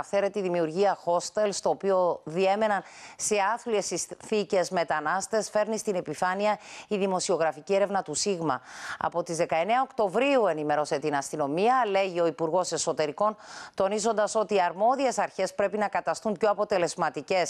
Αυθαίρετη δημιουργία hostel, στο οποίο διέμεναν σε άθλιες συνθήκες μετανάστες, φέρνει στην επιφάνεια η δημοσιογραφική έρευνα του ΣΥΓΜΑ. Από τις 19 Οκτωβρίου ενημέρωσε την αστυνομία, λέγει ο Υπουργός Εσωτερικών, τονίζοντας ότι οι αρμόδιες αρχές πρέπει να καταστούν πιο αποτελεσματικές.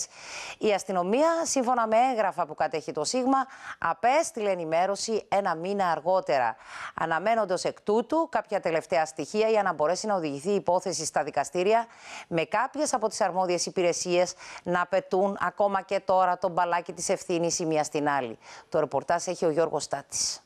Η αστυνομία, σύμφωνα με έγγραφα που κατέχει το ΣΥΓΜΑ, απέστειλε ενημέρωση ένα μήνα αργότερα. Αναμένοντας εκ τούτου κάποια τελευταία στοιχεία για να μπορέσει να οδηγηθεί η υπόθεση στα δικαστήρια με κάποιες από τις αρμόδιες υπηρεσίες να πετούν ακόμα και τώρα τον μπαλάκι της ευθύνης η μία στην άλλη. Το ρεπορτάζ έχει ο Γιώργος Στάτης.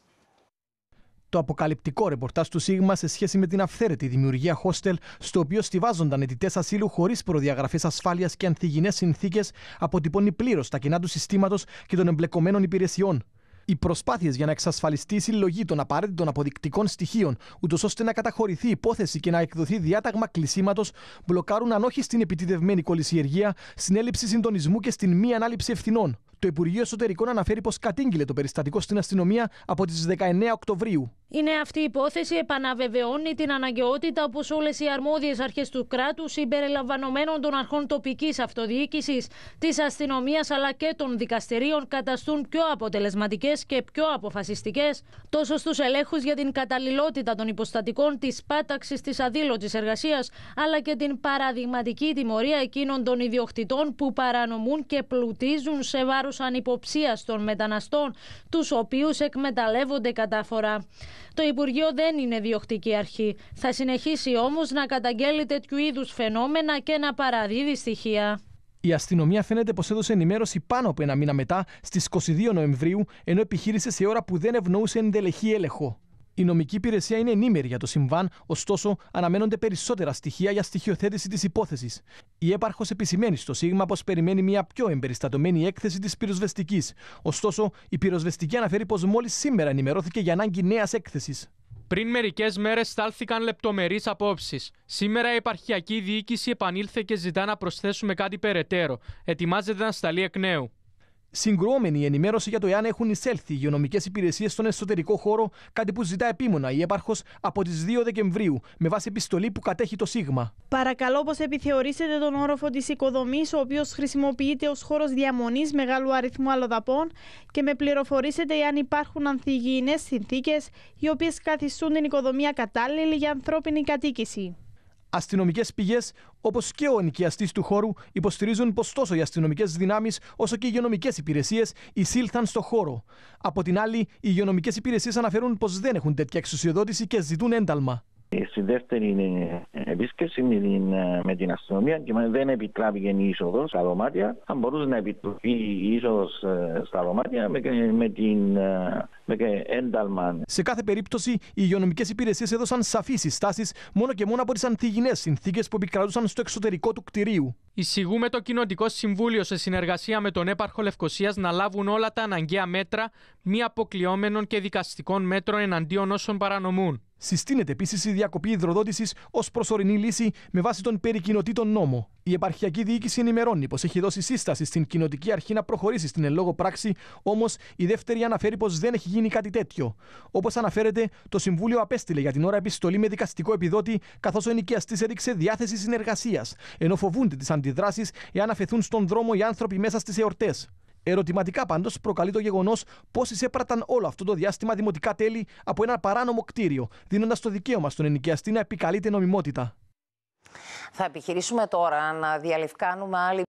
Το αποκαλυπτικό ρεπορτάζ του Σίγμα σε σχέση με την αυθαίρετη δημιουργία hostel, στο οποίο στηβάζονταν αιτητές ασύλου χωρίς προδιαγραφές ασφάλειας και ανθυγινές συνθήκες, αποτυπώνει πλήρως τα κοινά του συστήματος και των εμπλεκομένων υπηρεσιών. Οι προσπάθειες για να εξασφαλιστεί η συλλογή των απαραίτητων αποδεικτικών στοιχείων, ούτως ώστε να καταχωρηθεί υπόθεση και να εκδοθεί διάταγμα κλεισίματος, μπλοκάρουν αν όχι στην επιτιδευμένη κολυσιεργία, στην έλλειψη συντονισμού και στην μη ανάληψη ευθυνών. Το Υπουργείο Εσωτερικών αναφέρει πως κατήγγειλε το περιστατικό στην αστυνομία από τις 19 Οκτωβρίου. Είναι αυτή η υπόθεση επαναβεβαιώνει την αναγκαιότητα όπως όλες οι αρμόδιες αρχές του κράτους, συμπεριλαμβανομένων των αρχών τοπικής αυτοδιοίκησης, της αστυνομίας αλλά και των δικαστηρίων, καταστούν πιο αποτελεσματικές και πιο αποφασιστικές τόσο στους ελέγχους για την καταλληλότητα των υποστατικών της πάταξης της αδήλωτης εργασίας, αλλά και την παραδειγματική τιμωρία εκείνων των ιδιοκτητών που παρανομούν και πλουτίζουν σε βάρος ανυποψίας των μεταναστών, τους οποίους εκμεταλλεύονται κατάφορα. Το Υπουργείο δεν είναι διοκτική αρχή. Θα συνεχίσει όμως να καταγγέλει τέτοιου είδους φαινόμενα και να παραδίδει στοιχεία. Η αστυνομία φαίνεται πως έδωσε ενημέρωση πάνω από ένα μήνα μετά, στις 22 Νοεμβρίου, ενώ επιχείρησε σε ώρα που δεν ευνοούσε εντελεχή έλεγχο. Η νομική υπηρεσία είναι ενήμερη για το συμβάν, ωστόσο αναμένονται περισσότερα στοιχεία για στοιχειοθέτηση της υπόθεσης. Η έπαρχος επισημαίνει στο Σίγμα πως περιμένει μια πιο εμπεριστατωμένη έκθεση της πυροσβεστικής. Ωστόσο, η πυροσβεστική αναφέρει πως μόλις σήμερα ενημερώθηκε για ανάγκη νέας έκθεσης. Πριν μερικές μέρες στάλθηκαν λεπτομερείς απόψεις. Σήμερα η επαρχιακή διοίκηση επανήλθε και ζητά να προσθέσουμε κάτι περαιτέρω. Ετοιμάζεται να σταλεί εκ νέου. Συγκρόμενη η ενημέρωση για το εάν έχουν εισέλθει υγειονομικές υπηρεσίες στον εσωτερικό χώρο, κάτι που ζητά επίμονα η έπαρχος από τις 2 Δεκεμβρίου, με βάση επιστολή που κατέχει το Σίγμα. Παρακαλώ, πω επιθεωρήσετε τον όροφο της οικοδομής, ο οποίος χρησιμοποιείται ως χώρος διαμονής μεγάλου αριθμού αλλοδαπών, και με πληροφορήσετε εάν υπάρχουν ανθυγιεινές συνθήκες, οι οποίες καθιστούν την οικοδομία κατάλληλη για ανθρώπινη κατοίκηση. Αστυνομικές πηγές, όπως και ο ενοικιαστής του χώρου, υποστηρίζουν πως τόσο οι αστυνομικές δυνάμεις όσο και οι υγειονομικές υπηρεσίες εισήλθαν στο χώρο. Από την άλλη, οι υγειονομικές υπηρεσίες αναφέρουν πως δεν έχουν τέτοια εξουσιοδότηση και ζητούν ένταλμα. Ε, στη δεύτερη ε, επίσκεψη με την, ε, με την αστυνομία και δεν επιτράπηκε η είσοδος στα δωμάτια. Αν μπορούσε να επιτραπεί η είσοδος στα δωμάτια με, με, την, με ένταλμα. Σε κάθε περίπτωση, οι υγειονομικές υπηρεσίες έδωσαν σαφείς συστάσεις μόνο και μόνο από τι ανθυγινέ συνθήκες που επικρατούσαν στο εξωτερικό του κτηρίου. Εισηγούμε το Κοινοτικό Συμβούλιο σε συνεργασία με τον Έπαρχο Λευκοσίας να λάβουν όλα τα αναγκαία μέτρα μη αποκλειόμενων και δικαστικών μέτρων εναντίον όσων παρανομούν. Συστήνεται επίσης η διακοπή υδροδότησης ως προσωρινή λύση με βάση τον περικοινοτήτων νόμο. Η επαρχιακή διοίκηση ενημερώνει πως έχει δώσει σύσταση στην κοινοτική αρχή να προχωρήσει στην εν λόγω πράξη, όμως η δεύτερη αναφέρει πως δεν έχει γίνει κάτι τέτοιο. Όπως αναφέρεται, το Συμβούλιο απέστειλε για την ώρα επιστολή με δικαστικό επιδότη, καθώς ο ενοικιαστής έδειξε διάθεση συνεργασίας, ενώ φοβούνται τις αντιδράσεις εάν αφαιθούν στον δρόμο οι άνθρωποι μέσα στις εορτές. Ερωτηματικά πάντως προκαλεί το γεγονός πώ εισέπραταν όλο αυτό το διάστημα δημοτικά τέλη από ένα παράνομο κτίριο, δίνοντας το δικαίωμα στον ενοικιαστή να επικαλείται νομιμότητα. Θα επιχειρήσουμε τώρα να διαλευκάνουμε άλλη